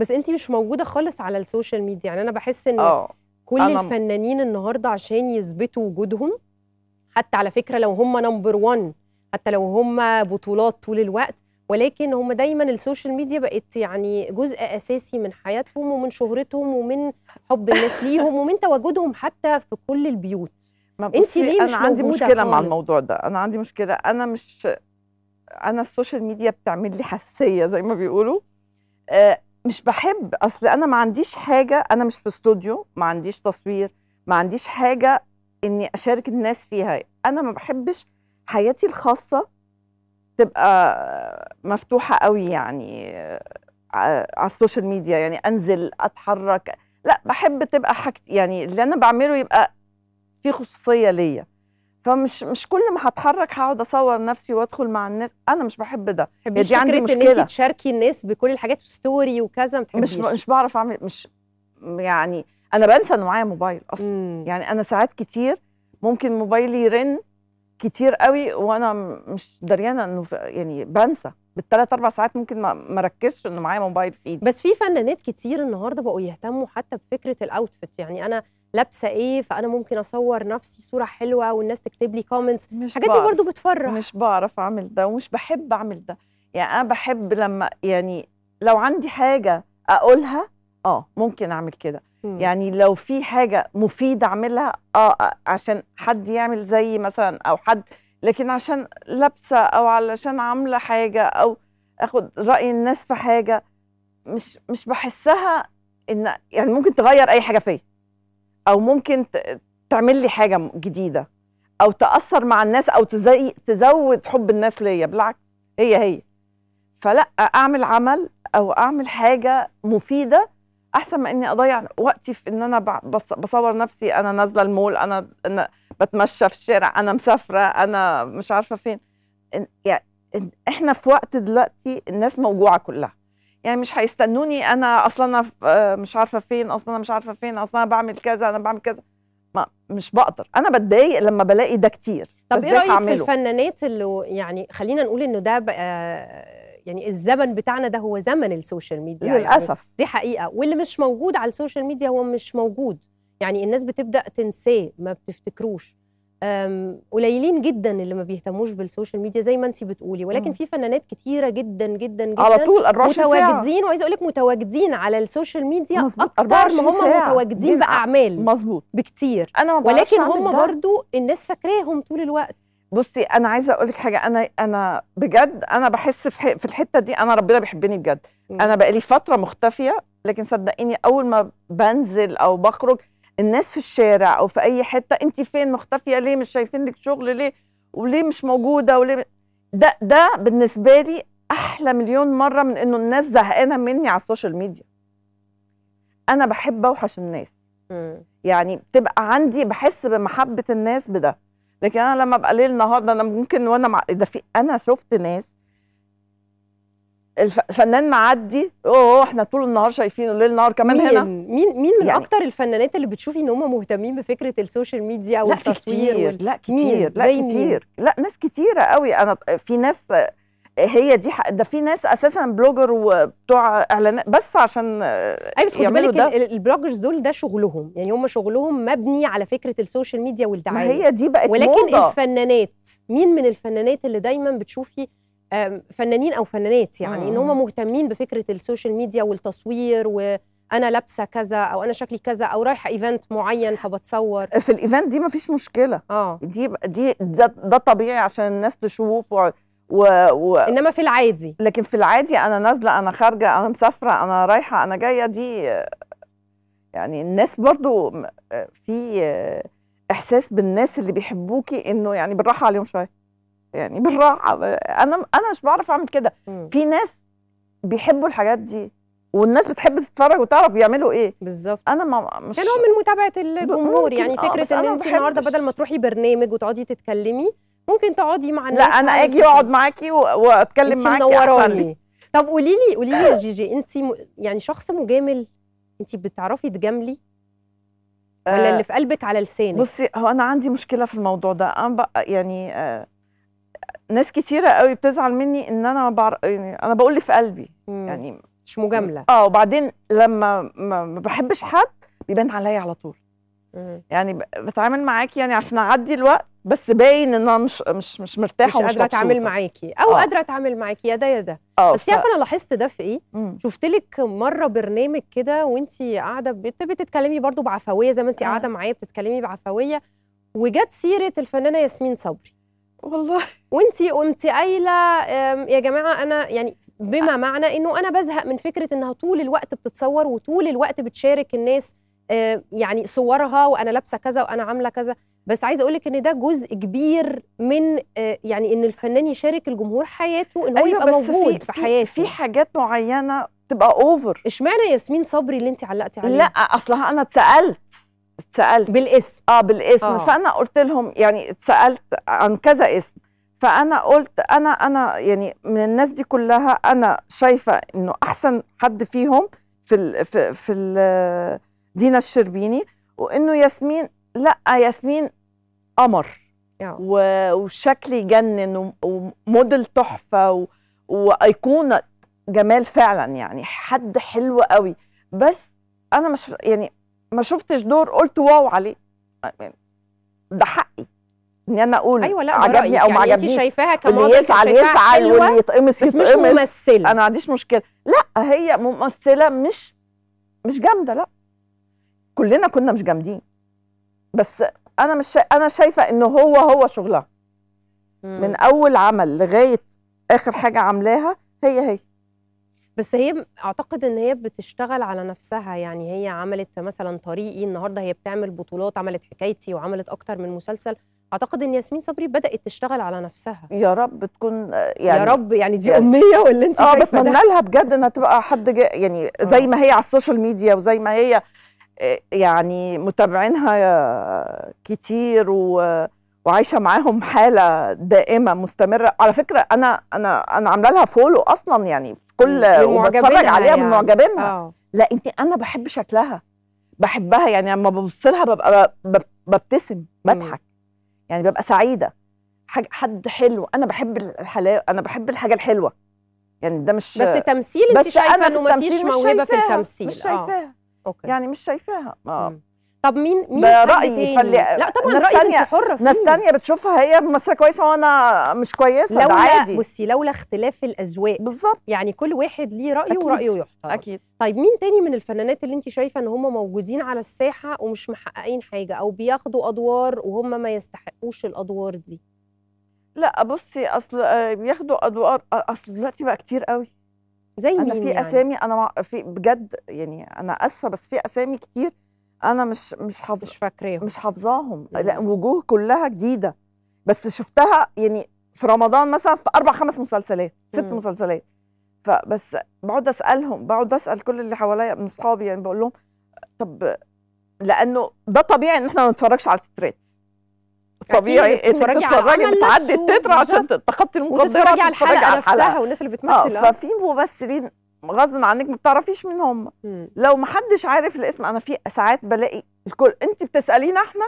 بس انت مش موجوده خالص على السوشيال ميديا يعني انا بحس ان أوه. كل أنا الفنانين النهارده عشان يثبتوا وجودهم حتى على فكره لو هم نمبر 1 حتى لو هم بطولات طول الوقت ولكن هم دايما السوشيال ميديا بقت يعني جزء اساسي من حياتهم ومن شهرتهم ومن حب الناس ليهم ومن تواجدهم حتى في كل البيوت انت ليه مش انا عندي مشكله خالص. مع الموضوع ده انا عندي مشكله انا مش انا السوشيال ميديا بتعمل لي حساسيه زي ما بيقولوا آه، مش بحب اصل انا ما عنديش حاجه انا مش في استوديو ما عنديش تصوير ما عنديش حاجه اني اشارك الناس فيها انا ما بحبش حياتي الخاصه تبقى مفتوحه قوي يعني آه، على السوشيال ميديا يعني انزل اتحرك لا بحب تبقى حاجتي يعني اللي انا بعمله يبقى في خصوصيه ليا فمش مش كل ما هتحرك هقعد اصور نفسي وادخل مع الناس انا مش بحب ده مش يعني دي عندي مشكله ان انت تشاركي الناس بكل الحاجات ستوري وكذا ما مش مش بعرف اعمل مش يعني انا بنسى ان معايا موبايل اصلا مم. يعني انا ساعات كتير ممكن موبايلي يرن كتير قوي وانا مش دريانه انه يعني بنسى بالثلاث اربع ساعات ممكن ما ركزش انه معايا موبايل في ايدي بس في فنانات كتير النهارده بقوا يهتموا حتى بفكره الاوتفيت يعني انا لابسه ايه فانا ممكن اصور نفسي صوره حلوه والناس تكتب لي كومنتس الحاجات دي برضو بتفرح مش بعرف اعمل ده ومش بحب اعمل ده يعني انا بحب لما يعني لو عندي حاجه اقولها اه ممكن اعمل كده يعني لو في حاجه مفيده اعملها اه, آه، عشان حد يعمل زيي مثلا او حد لكن عشان لابسه او علشان عامله حاجه او اخد راي الناس في حاجه مش مش بحسها ان يعني ممكن تغير اي حاجه فيا او ممكن تعمل لي حاجه جديده او تاثر مع الناس او تزود حب الناس ليا بالعكس هي هي فلا اعمل عمل او اعمل حاجه مفيده احسن ما اني اضيع وقتي في ان انا بصور نفسي انا نازله المول انا بتمشى في الشارع انا مسافره انا مش عارفه فين يعني احنا في وقت دلوقتي الناس موجوعه كلها يعني مش هيستنوني انا اصلا آه، انا مش عارفه فين اصلا انا مش عارفه فين اصلا انا بعمل كذا انا بعمل كذا ما مش بقدر انا بتضايق لما بلاقي ده كتير طب ايه رايك في الفنانات اللي يعني خلينا نقول انه ده بقى آه، يعني الزمن بتاعنا ده هو زمن السوشيال ميديا يعني للاسف يعني دي حقيقه واللي مش موجود على السوشيال ميديا هو مش موجود يعني الناس بتبدا تنساه ما بتفتكروش قليلين جدا اللي ما بيهتموش بالسوشيال ميديا زي ما انت بتقولي ولكن في فنانات كتيره جدا جدا جدا على طول 24 متواجدين وعايزه اقول لك متواجدين على السوشيال ميديا اكتر ما هم متواجدين باعمال مظبوط بكتير أنا ما ولكن هم برضو الناس فاكراهم طول الوقت بصي انا عايزه اقول لك حاجه انا انا بجد انا بحس في, في الحته دي انا ربنا بيحبني بجد م. انا بقالي فتره مختفيه لكن صدقيني اول ما بنزل او بخرج الناس في الشارع او في اي حته انت فين مختفيه ليه مش شايفين لك شغل ليه وليه مش موجوده وليه ده ده بالنسبه لي احلى مليون مره من انه الناس زهقانه مني على السوشيال ميديا انا بحب اوحش الناس يعني بتبقى عندي بحس بمحبه الناس بده لكن انا لما ابقى ليل النهارده انا ممكن وانا مع... ده في انا شفت ناس الفنان معدي اوه احنا طول النهار شايفينه ليل نهار كمان مين هنا مين مين من يعني اكتر الفنانات اللي بتشوفي ان هم مهتمين بفكره السوشيال ميديا والتصوير لا كتير وال... لا كتير لا كتير لا ناس كتيره قوي انا في ناس هي دي ده في ناس اساسا بلوجر وبتوع اعلانات بس عشان اي أيوة، بس خدي بالك البلوجرز دول ده شغلهم يعني هم شغلهم مبني على فكره السوشيال ميديا والدعايه ما هي دي بقت ولكن موضة. الفنانات مين من الفنانات اللي دايما بتشوفي فنانين او فنانات يعني ان هم مهتمين بفكره السوشيال ميديا والتصوير و انا لابسه كذا او انا شكلي كذا او رايحه ايفنت معين فبتصور في الايفنت دي مفيش مشكله اه دي دي ده, ده طبيعي عشان الناس تشوف و... و... و... انما في العادي لكن في العادي انا نازله انا خارجه انا مسافره انا رايحه انا جايه دي يعني الناس برضو في احساس بالناس اللي بيحبوكي انه يعني بالراحه عليهم شويه يعني بالراحه انا انا مش بعرف اعمل كده في ناس بيحبوا الحاجات دي والناس بتحب تتفرج وتعرف يعملوا ايه بالظبط انا ما مش كانوا من متابعه الجمهور يعني آه، فكره ان انت النهارده بدل ما تروحي برنامج وتقعدي تتكلمي ممكن تقعدي مع الناس لا انا اجي اقعد معاكي واتكلم معاكي منوراني طب قولي لي قولي لي يا آه. جيجي انت م... يعني شخص مجامل انت بتعرفي تجاملي ولا آه اللي في قلبك على لسانك بصي هو انا عندي مشكله في الموضوع ده انا بقى يعني آه ناس كتيره قوي بتزعل مني ان انا بعر... يعني انا بقول اللي في قلبي مم. يعني مش مجامله اه وبعدين لما ما بحبش حد بيبان عليا على طول مم. يعني بتعامل معاكي يعني عشان اعدي الوقت بس باين ان انا مش مش مش مرتاحه مش قادره اتعامل معاكي او آه. قادره اتعامل معاكي يا ده يا ده آه بس ف... انا لاحظت ده في ايه شفت لك مره برنامج كده وانت قاعده بت... بتتكلمي برضو بعفويه زي ما انت آه. قاعده معايا بتتكلمي بعفويه وجت سيره الفنانه ياسمين صبري والله وانت قمتي قايله يا جماعه انا يعني بما معنى انه انا بزهق من فكره انها طول الوقت بتتصور وطول الوقت بتشارك الناس يعني صورها وانا لابسه كذا وانا عامله كذا بس عايزه اقول لك ان ده جزء كبير من يعني ان الفنان يشارك الجمهور حياته ان هو أيوة يبقى موجود في, في حياته في حاجات معينه تبقى اوفر اشمعنى ياسمين صبري اللي انت علقتي عليها لا اصلها انا اتسالت اتسالت بالاسم اه بالاسم أوه. فانا قلت لهم يعني اتسالت عن كذا اسم فانا قلت انا انا يعني من الناس دي كلها انا شايفه انه احسن حد فيهم في الـ في, في دينا الشربيني وانه ياسمين لا ياسمين قمر آه. وشكل يجنن وموديل تحفه وايقونه جمال فعلا يعني حد حلو قوي بس انا مش يعني ما شفتش دور قلت واو عليه ده حقي ان انا اقول أيوة لا عجبني او يعني عجبنيش انت شايفاها كموديل اللي يسعى واللي يتقمص بس مش ممثله انا ما عنديش مشكله لا هي ممثله مش مش جامده لا كلنا كنا مش جامدين بس انا مش شا... انا شايفه ان هو هو شغلها مم. من اول عمل لغايه اخر حاجه عاملاها هي هي بس هي اعتقد ان هي بتشتغل على نفسها يعني هي عملت مثلا طريقي النهارده هي بتعمل بطولات عملت حكايتي وعملت اكتر من مسلسل اعتقد ان ياسمين صبري بدات تشتغل على نفسها يا رب تكون آه، يعني يا رب يعني دي يعني امنيه واللي انت اه بتمنى لها بجد انها تبقى حد يعني آه. زي ما هي على السوشيال ميديا وزي ما هي آه، يعني متابعينها كتير و وعايشه معاهم حاله دائمه مستمره على فكره انا انا انا عامله لها فولو اصلا يعني كل وبتفرج عليها يعني. من معجبينها أوه. لا انت انا بحب شكلها بحبها يعني لما ببص لها ببقى ببتسم بضحك يعني ببقى سعيده حد حلو انا بحب الحلاوه انا بحب الحاجه الحلوه يعني ده مش بس تمثيل انت شايفه انه مفيش موهبه في التمثيل مش شايفاها آه. أوكي. يعني مش شايفاها اه طب مين مين ده رايي لا طبعا رايي انت حره فيه ناس تانية بتشوفها هي ممثله كويسه وانا مش كويسه لو ده عادي بصي لولا اختلاف الاذواق بالظبط يعني كل واحد ليه رايه أكيد. ورايه يحترم اكيد طيب مين تاني من الفنانات اللي انت شايفه ان هم موجودين على الساحه ومش محققين حاجه او بياخدوا ادوار وهم ما يستحقوش الادوار دي لا بصي اصل آه، بياخدوا ادوار اصل دلوقتي بقى كتير قوي زي مين انا في يعني؟ اسامي انا في بجد يعني انا اسفه بس في اسامي كتير انا مش مش حافظ مش فاكراهم مش حافظاهم لا وجوه كلها جديده بس شفتها يعني في رمضان مثلا في اربع خمس مسلسلات ست مم. مسلسلات فبس بقعد اسالهم بقعد اسال كل اللي حواليا من اصحابي يعني بقول لهم طب لانه ده طبيعي ان احنا ما نتفرجش على التترات طبيعي انك تتفرجي بتعدي التتر عشان تخطي المقدرات وتتفرجي على الحلقه نفسها والناس اللي بتمثل آه, آه. ففي ممثلين غصب عنك ما بتعرفيش مين هم لو ما حدش عارف الاسم انا في ساعات بلاقي الكل انت بتسالينا احنا